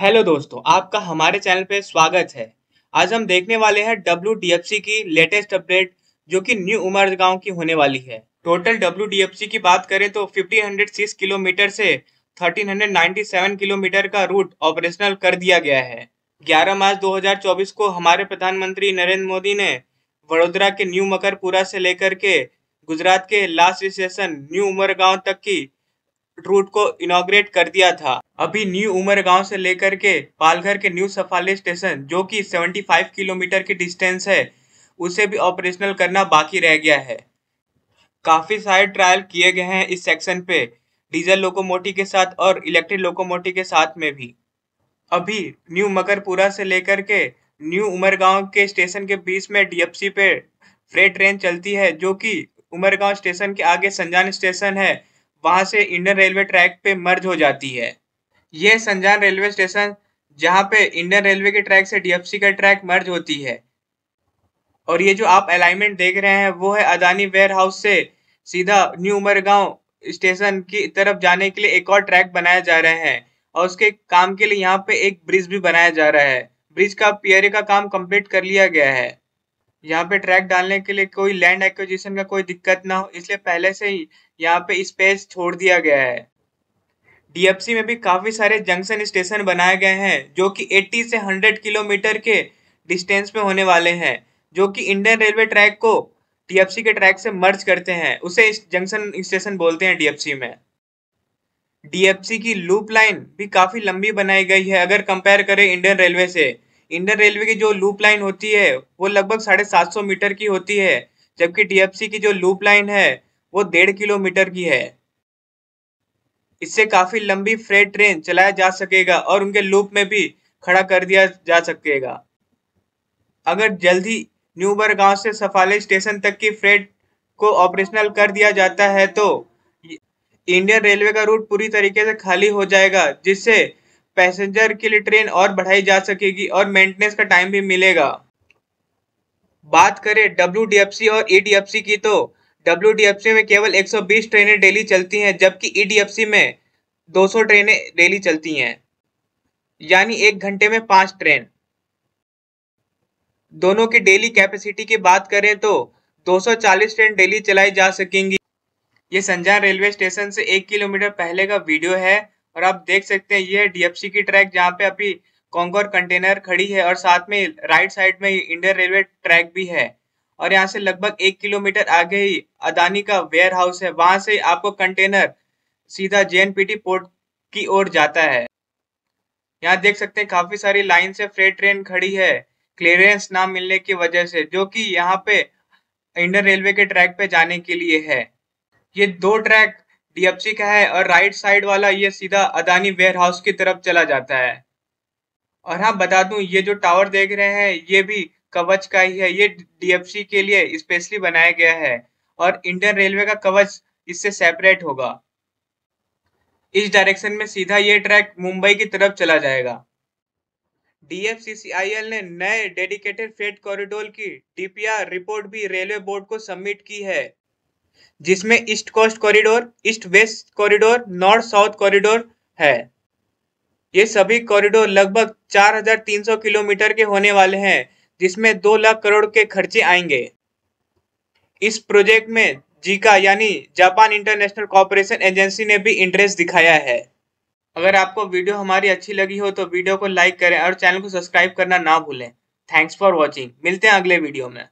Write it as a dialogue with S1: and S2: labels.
S1: hello दोस्तों आपका हमारे चैनल पे स्वागत है आज हम देखने वाले हैं डब्ल्यू की लेटेस्ट अपडेट जो कि न्यू उमर गांव की होने वाली है टोटल डब्ल्यू की बात करें तो 1506 किलोमीटर से 1397 किलोमीटर का रूट ऑपरेशनल कर दिया गया है 11 मार्च 2024 को हमारे प्रधानमंत्री नरेंद्र मोदी ने वडोदरा के न्यू मकरपुरा से लेकर के गुजरात के लास्ट स्टेशन न्यू उमर तक की रूट को इनोग्रेट कर दिया था अभी न्यू उमर गांव से लेकर के पालघर के न्यू सफाले स्टेशन जो कि 75 किलोमीटर की डिस्टेंस है उसे भी ऑपरेशनल करना बाकी रह गया है काफ़ी सारे ट्रायल किए गए हैं इस सेक्शन पे डीजल लोकोमोटिव के साथ और इलेक्ट्रिक लोकोमोटिव के साथ में भी अभी न्यू मकरपुरा से लेकर के न्यू उमर के स्टेशन के बीच में डी पे फ्रेट ट्रेन चलती है जो कि उमरगांव स्टेशन के आगे संजान स्टेशन है वहां से इंडियन रेलवे ट्रैक पे मर्ज हो जाती है यह संजान रेलवे स्टेशन जहाँ पे इंडियन रेलवे के ट्रैक से डीएफसी का ट्रैक मर्ज होती है और ये जो आप अलाइनमेंट देख रहे हैं वो है अदानी वेयर हाउस से सीधा न्यू उमरगांव स्टेशन की तरफ जाने के लिए एक और ट्रैक बनाया जा रहा है और उसके काम के लिए यहाँ पे एक ब्रिज भी बनाया जा रहा है ब्रिज का पियरे का काम कंप्लीट कर लिया गया है यहाँ पे ट्रैक डालने के लिए कोई लैंड एक्विजिशन का कोई दिक्कत ना हो इसलिए पहले से ही यहाँ पे स्पेस छोड़ दिया गया है डीएफसी में भी काफ़ी सारे जंक्शन स्टेशन बनाए गए हैं जो कि 80 से 100 किलोमीटर के डिस्टेंस में होने वाले हैं जो कि इंडियन रेलवे ट्रैक को डीएफसी के ट्रैक से मर्ज करते हैं उसे जंक्शन स्टेशन बोलते हैं डीएफसी में डीएफसी की लूप लाइन भी काफ़ी लंबी बनाई गई है अगर कंपेयर करें इंडियन रेलवे से इंडियन रेलवे की जो लूप लाइन होती है वो लगभग साढ़े सात सौ मीटर की होती है जबकि डीएफसी की जो लूप लाइन है वो डेढ़ किलोमीटर की है इससे काफी लंबी फ्रेट ट्रेन चलाया जा सकेगा और उनके लूप में भी खड़ा कर दिया जा सकेगा अगर ही न्यूबर गांव से सफाले स्टेशन तक की फ्रेट को ऑपरेशनल कर दिया जाता है तो इंडियन रेलवे का रूट पूरी तरीके से खाली हो जाएगा जिससे पैसेंजर के लिए ट्रेन और बढ़ाई जा सकेगी और मेंटेनेंस का टाइम भी मिलेगा बात करें डब्ल्यू और ई e की तो डब्ल्यू में केवल 120 ट्रेनें डेली चलती हैं जबकि ई e में 200 ट्रेनें डेली चलती हैं यानी एक घंटे में पांच ट्रेन दोनों की डेली कैपेसिटी की बात करें तो 240 ट्रेन डेली चलाई जा सकेंगी ये संजय रेलवे स्टेशन से एक किलोमीटर पहले का वीडियो है और आप देख सकते हैं ये है डीएफसी की ट्रैक जहाँ पे अभी कॉन्गोर कंटेनर खड़ी है और साथ में राइट साइड में इंडियन रेलवे ट्रैक भी है और यहाँ से लगभग एक किलोमीटर आगे ही अदानी का वेयर हाउस है वहां से आपको कंटेनर सीधा जे पोर्ट की ओर जाता है यहाँ देख सकते हैं काफी सारी लाइन से फ्रेट ट्रेन खड़ी है क्लियरेंस ना मिलने की वजह से जो कि यहाँ पे इंडियन रेलवे के ट्रैक पे जाने के लिए है ये दो ट्रैक डीएफसी का है और राइट साइड वाला ये सीधा अदानी वेयर हाउस की तरफ चला जाता है और हाँ बता दूं ये जो टावर देख रहे हैं ये भी कवच का ही है ये डीएफसी के लिए स्पेशली बनाया गया है और इंडियन रेलवे का कवच इससे सेपरेट होगा इस डायरेक्शन में सीधा ये ट्रैक मुंबई की तरफ चला जाएगा डीएफसीसीआईएल ने नए डेडिकेटेड फ्रेट कॉरिडोर की डीपीआर रिपोर्ट भी रेलवे बोर्ड को सबमिट की है जिसमें east coast corridor east west corridor north south corridor है ये सभी कॉरिडोर लगभग 4,300 किलोमीटर के होने वाले हैं जिसमें दो लाख करोड़ के खर्चे आएंगे इस प्रोजेक्ट में जीका यानी जापान इंटरनेशनल कॉपरेशन एजेंसी ने भी इंटरेस्ट दिखाया है अगर आपको वीडियो हमारी अच्छी लगी हो तो वीडियो को लाइक करें और चैनल को सब्सक्राइब करना ना भूलें थैंक्स फॉर वॉचिंग मिलते हैं अगले वीडियो में